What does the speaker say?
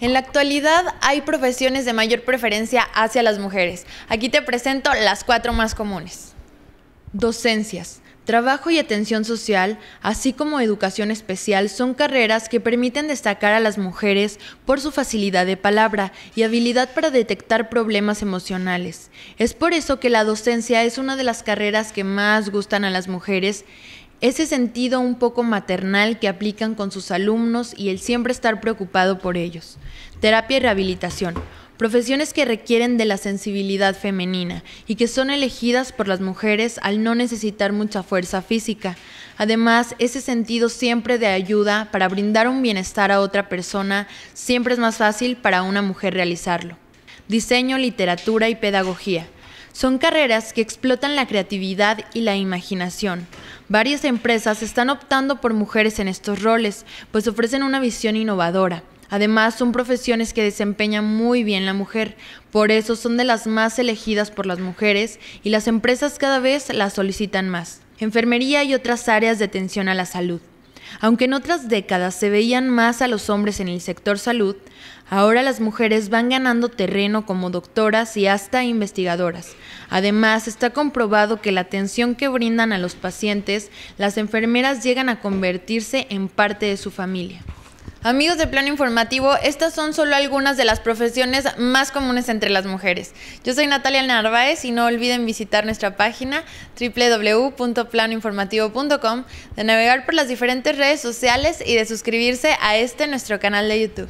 En la actualidad hay profesiones de mayor preferencia hacia las mujeres. Aquí te presento las cuatro más comunes. Docencias. Trabajo y atención social, así como educación especial, son carreras que permiten destacar a las mujeres por su facilidad de palabra y habilidad para detectar problemas emocionales. Es por eso que la docencia es una de las carreras que más gustan a las mujeres, ese sentido un poco maternal que aplican con sus alumnos y el siempre estar preocupado por ellos. Terapia y rehabilitación profesiones que requieren de la sensibilidad femenina y que son elegidas por las mujeres al no necesitar mucha fuerza física. Además, ese sentido siempre de ayuda para brindar un bienestar a otra persona siempre es más fácil para una mujer realizarlo. Diseño, literatura y pedagogía. Son carreras que explotan la creatividad y la imaginación. Varias empresas están optando por mujeres en estos roles, pues ofrecen una visión innovadora, Además, son profesiones que desempeña muy bien la mujer, por eso son de las más elegidas por las mujeres y las empresas cada vez las solicitan más. Enfermería y otras áreas de atención a la salud. Aunque en otras décadas se veían más a los hombres en el sector salud, ahora las mujeres van ganando terreno como doctoras y hasta investigadoras. Además, está comprobado que la atención que brindan a los pacientes, las enfermeras llegan a convertirse en parte de su familia. Amigos de Plano Informativo, estas son solo algunas de las profesiones más comunes entre las mujeres. Yo soy Natalia Narváez y no olviden visitar nuestra página www.planoinformativo.com, de navegar por las diferentes redes sociales y de suscribirse a este nuestro canal de YouTube.